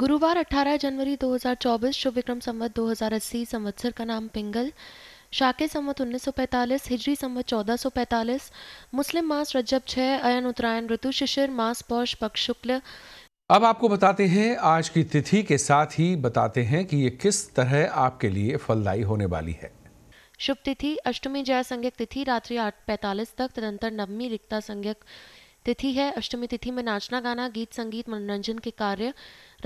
गुरुवार 18 जनवरी 2024 शुभ विक्रम संवत 2080 संवत्सर का नाम पिंगल शाके संवत 1945 हिजरी संवत 1445 मुस्लिम मास रजब छह अयन उत्तरायण ऋतु शिशिर मास पौष पक्ष शुक्ल अब आपको बताते हैं आज की तिथि के साथ ही बताते हैं कि ये किस तरह आपके लिए फलदायी होने वाली है शुभ तिथि अष्टमी जया संज्ञक तिथि रात्रि आठ पैंतालीस तक तदंतर नवमी रिक्ता संज्ञक तिथि है अष्टमी तिथि में नाचना गाना गीत संगीत मनोरंजन के कार्य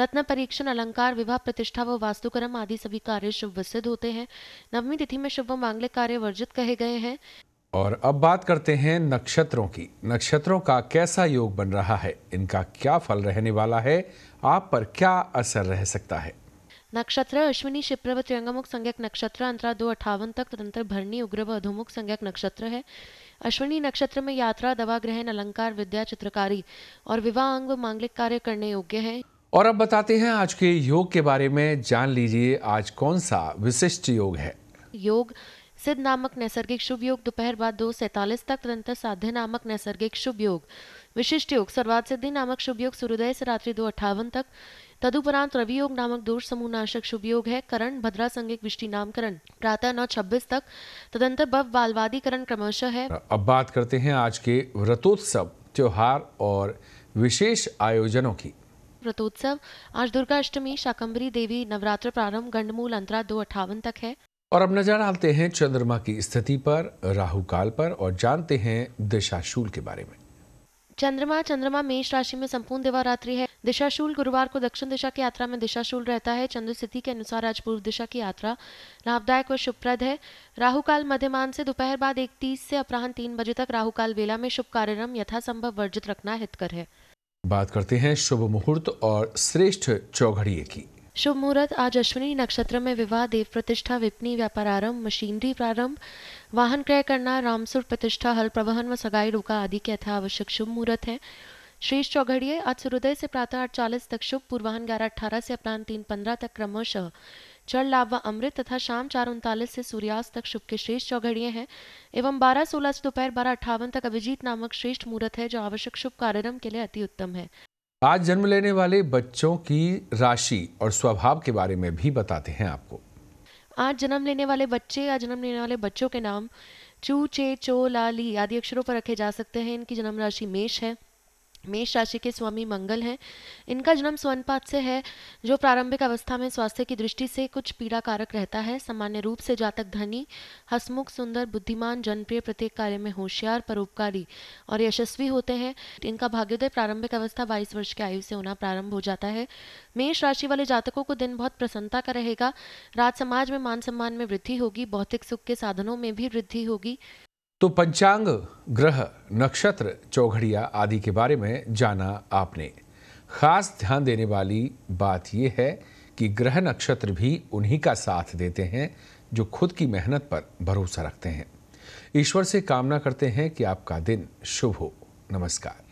रत्न परीक्षण अलंकार विवाह प्रतिष्ठा व वास्तुकर्म आदि सभी कार्य शुभ सिद्ध होते हैं नवमी तिथि में शुभ मांगलिक कार्य वर्जित कहे गए हैं और अब बात करते हैं नक्षत्रों की नक्षत्रों का कैसा योग बन रहा है इनका क्या फल रहने वाला है आप पर क्या असर रह सकता है नक्षत्र अश्विनी शिप्र व त्रियंगमुख संज्ञक नक्षत्र अंतरा दो अठावन तक तदंतर भरणी उग्र व अधोमुख संज्ञक नक्षत्र है अश्विनी नक्षत्र में यात्रा दवा ग्रहण अलंकार विद्या चित्रकारी और विवाह अंग व मांगलिक कार्य करने योग्य है और अब बताते हैं आज के योग के बारे में जान लीजिए आज कौन सा विशिष्ट योग है योग सिद्ध नामक नैसर्गिक शुभ योग दोपहर बाद दो सैतालीस तक तदंतर साध्य नामक नैसर्गिक शुभ योग विशिष्ट योग सर्वाद सिद्धि नामक शुभ योग सूर्योदय से रात्रि दो अठावन तक तदुपरांत रवि योग नामक दोष समूह नाशक शुभ योग है करण भद्रा संघिक विष्टि नामकरण प्रातः नौ छब्बीस तक तदंतर बव बालवादीकरण क्रमशः है अब बात करते हैं आज के व्रतोत्सव त्योहार और विशेष आयोजनों की व्रतोत्सव आज दुर्गा अष्टमी शाकंबरी देवी नवरात्र प्रारंभ गंडमूल अंतरा दो अठावन तक है और अब नजर डालते हैं चंद्रमा की स्थिति पर राहु काल पर और जानते हैं दिशाशूल के बारे में चंद्रमा चंद्रमा मेष राशि में संपूर्ण दिवारात्रि है दिशाशूल गुरुवार को दक्षिण दिशा की यात्रा में दिशाशूल रहता है चंद्र स्थिति के अनुसार आज पूर्व दिशा की यात्रा लाभदायक और शुभप्रद है राहु काल मध्यमान से दोपहर बाद एक तीस से अपराह्न तीन बजे तक राहु काल वेला में शुभ कार्यक्रम यथासंभव वर्जित रखना हितकर है बात करते हैं शुभ मुहूर्त और श्रेष्ठ चौघड़िए की शुभ मुहूर्त आज अश्विनी नक्षत्र में विवाह देव प्रतिष्ठा विपनी व्यापार आरंभ मशीनरी प्रारंभ वाहन क्रय करना रामसुर प्रतिष्ठा हल प्रवहन व सगाई रोका आदि के यथा आवश्यक शुभ मुहूर्त है श्रेष चौघड़िये आज सूर्योदय से प्रातः आठ चालीस तक शुभ पूर्वाहन ग्यारह अठारह से अपराह तीन पंद्रह तक क्रमशः चढ़ लाभ व अमृत तथा शाम चार उनतालीस से सूर्यास्त तक शुभ के श्रेष्ठ चौघड़िये हैं एवं बारह सोलह से दोपहर बारह अट्ठावन तक अभिजीत नामक श्रेष्ठ मुहूर्त है जो आवश्यक शुभ कार्यक्रम के लिए अति उत्तम है आज जन्म लेने वाले बच्चों की राशि और स्वभाव के बारे में भी बताते हैं आपको आज जन्म लेने वाले बच्चे या जन्म लेने वाले बच्चों के नाम चू चे चो लाली आदि अक्षरों पर रखे जा सकते हैं इनकी जन्म राशि मेष है मेष राशि के स्वामी मंगल हैं इनका जन्म स्वर्णपात से है जो प्रारंभिक अवस्था में स्वास्थ्य की दृष्टि से कुछ पीड़ा कारक रहता है सामान्य रूप से जातक धनी हसमुख सुंदर बुद्धिमान जनप्रिय प्रत्येक कार्य में होशियार परोपकारी और यशस्वी होते हैं इनका भाग्योदय प्रारंभिक अवस्था बाईस वर्ष की आयु से होना प्रारंभ हो जाता है मेष राशि वाले जातकों को दिन बहुत प्रसन्नता का रहेगा राज समाज में मान सम्मान में वृद्धि होगी भौतिक सुख के साधनों में भी वृद्धि होगी तो पंचांग ग्रह नक्षत्र चौघड़िया आदि के बारे में जाना आपने खास ध्यान देने वाली बात यह है कि ग्रह नक्षत्र भी उन्हीं का साथ देते हैं जो खुद की मेहनत पर भरोसा रखते हैं ईश्वर से कामना करते हैं कि आपका दिन शुभ हो नमस्कार